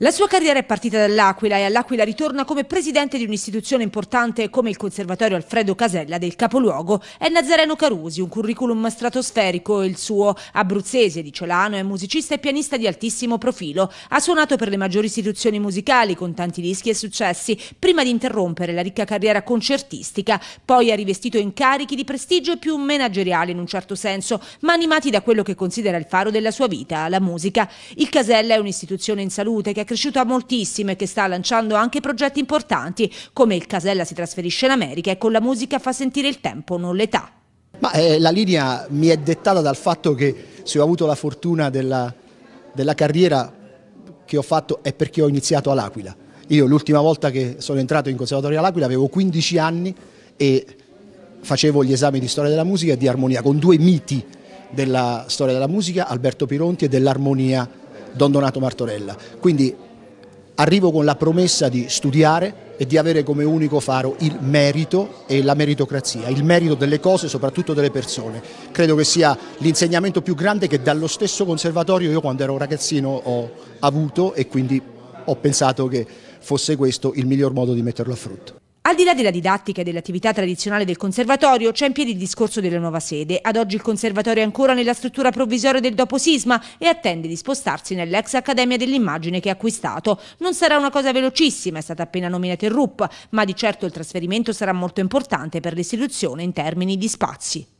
La sua carriera è partita dall'Aquila e all'Aquila ritorna come presidente di un'istituzione importante come il Conservatorio Alfredo Casella del capoluogo. È Nazareno Carusi, un curriculum stratosferico, il suo abruzzese di Ciolano è musicista e pianista di altissimo profilo. Ha suonato per le maggiori istituzioni musicali con tanti dischi e successi, prima di interrompere la ricca carriera concertistica. Poi ha rivestito incarichi di prestigio più manageriale in un certo senso, ma animati da quello che considera il faro della sua vita, la musica. Il Casella è un'istituzione in salute che ha cresciuta moltissimo e che sta lanciando anche progetti importanti, come il Casella si trasferisce in America e con la musica fa sentire il tempo, non l'età. Ma eh, la linea mi è dettata dal fatto che se ho avuto la fortuna della, della carriera che ho fatto è perché ho iniziato all'Aquila. Io l'ultima volta che sono entrato in Conservatorio all'Aquila avevo 15 anni e facevo gli esami di storia della musica e di armonia con due miti della storia della musica, Alberto Pironti e dell'armonia Don Donato Martorella. Quindi arrivo con la promessa di studiare e di avere come unico faro il merito e la meritocrazia, il merito delle cose e soprattutto delle persone. Credo che sia l'insegnamento più grande che dallo stesso conservatorio io quando ero ragazzino ho avuto e quindi ho pensato che fosse questo il miglior modo di metterlo a frutto. Al di là della didattica e dell'attività tradizionale del conservatorio, c'è in piedi il discorso della nuova sede. Ad oggi il conservatorio è ancora nella struttura provvisoria del dopo sisma e attende di spostarsi nell'ex Accademia dell'Immagine che ha acquistato. Non sarà una cosa velocissima, è stata appena nominata il RUP, ma di certo il trasferimento sarà molto importante per l'istituzione in termini di spazi.